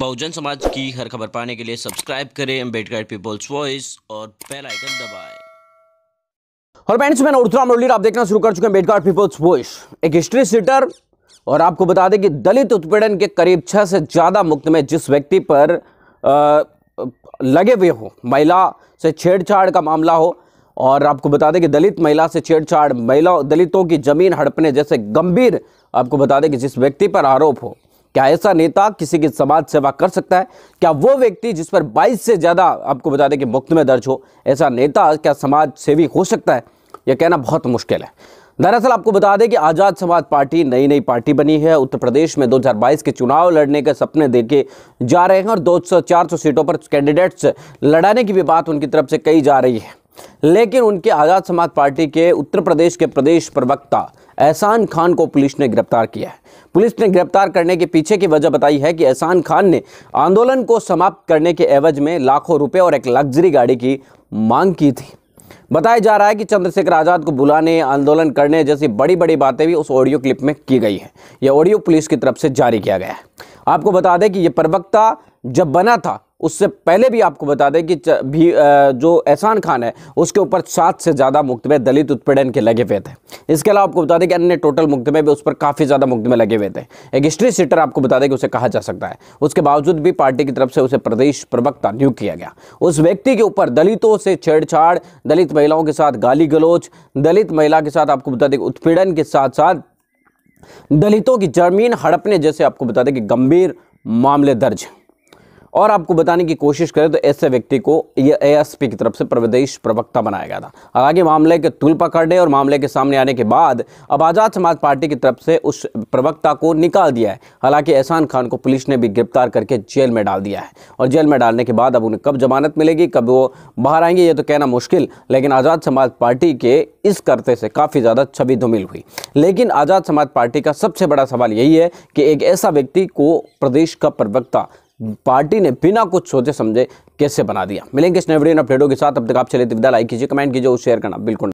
बहुजन समाज की हर खबर पाने के लिए सब्सक्राइब करें अम्बेडकर पीपल्स वॉइस और बेल आइकन दबाएं और फ्रेंड्स मैंने उर्थराम मुरली आप देखना शुरू कर चुके हैं अम्बेडकर पीपल्स वॉइस एक हिस्ट्री सीटर और आपको बता दें कि दलित उत्पीड़न के करीब छह से ज़्यादा मुक्त में जिस व्यक्ति पर आ, लगे हुए हो महिला से छेड़छाड़ का मामला हो और आपको बता दें कि दलित महिला से छेड़छाड़ महिला दलितों की जमीन हड़पने जैसे गंभीर आपको बता दें कि जिस व्यक्ति पर आरोप हो क्या ऐसा नेता किसी की समाज सेवा कर सकता है क्या वो व्यक्ति जिस पर 22 से ज़्यादा आपको बता दें कि मुफ्त में दर्ज हो ऐसा नेता क्या समाज सेवी हो सकता है यह कहना बहुत मुश्किल है दरअसल आपको बता दें कि आज़ाद समाज पार्टी नई नई पार्टी बनी है उत्तर प्रदेश में 2022 के चुनाव लड़ने के सपने देखे जा रहे हैं और 200-400 सीटों पर कैंडिडेट्स लड़ाने की भी बात उनकी तरफ से कही जा रही है लेकिन उनके आज़ाद समाज पार्टी के उत्तर प्रदेश के प्रदेश प्रवक्ता एहसान खान को पुलिस ने गिरफ्तार किया है पुलिस ने गिरफ्तार करने के पीछे की वजह बताई है कि एहसान खान ने आंदोलन को समाप्त करने के एवज में लाखों रुपए और एक लग्जरी गाड़ी की मांग की थी बताया जा रहा है कि चंद्रशेखर आज़ाद को बुलाने आंदोलन करने जैसी बड़ी बड़ी बातें भी उस ऑडियो क्लिप में की गई है यह ऑडियो पुलिस की तरफ से जारी किया गया है आपको बता दें कि यह प्रवक्ता जब बना था उससे पहले भी आपको बता दें कि भी जो एहसान खान है उसके ऊपर सात से ज़्यादा मुकदमे दलित उत्पीड़न के लगे हुए थे इसके अलावा आपको बता दें कि अन्य टोटल मुकदमे भी उस पर काफ़ी ज़्यादा मुकदमे लगे हुए थे एक हिस्ट्री सीटर आपको बता दें कि उसे कहा जा सकता है उसके बावजूद भी पार्टी की तरफ से उसे प्रदेश प्रवक्ता नियुक्त किया गया उस व्यक्ति के ऊपर दलितों से छेड़छाड़ दलित महिलाओं के साथ गाली गलोच दलित महिला के साथ आपको बता दें उत्पीड़न के साथ साथ दलितों की जमीन हड़पने जैसे आपको बता दें कि गंभीर मामले दर्ज हैं और आपको बताने की कोशिश करें तो ऐसे व्यक्ति को एएसपी की तरफ से प्रदेश प्रवक्ता बनाया गया था आगे मामले के तुल पकड़ने और मामले के सामने आने के बाद अब आज़ाद समाज पार्टी की तरफ से उस प्रवक्ता को निकाल दिया है हालांकि एहसान खान को पुलिस ने भी गिरफ्तार करके जेल में डाल दिया है और जेल में डालने के बाद अब उन्हें कब जमानत मिलेगी कब वो बाहर आएंगे ये तो कहना मुश्किल लेकिन आज़ाद समाज पार्टी के इस करते से काफ़ी ज़्यादा छवि धुमिल हुई लेकिन आज़ाद समाज पार्टी का सबसे बड़ा सवाल यही है कि एक ऐसा व्यक्ति को प्रदेश का प्रवक्ता पार्टी ने बिना कुछ सोचे समझे कैसे बना दिया मिलेंगे इस नए वीडियो अपडेटों के साथ अब तक आप चले तो विदा लाइक कीजिए कमेंट कीजिए और शेयर करना बिल्कुल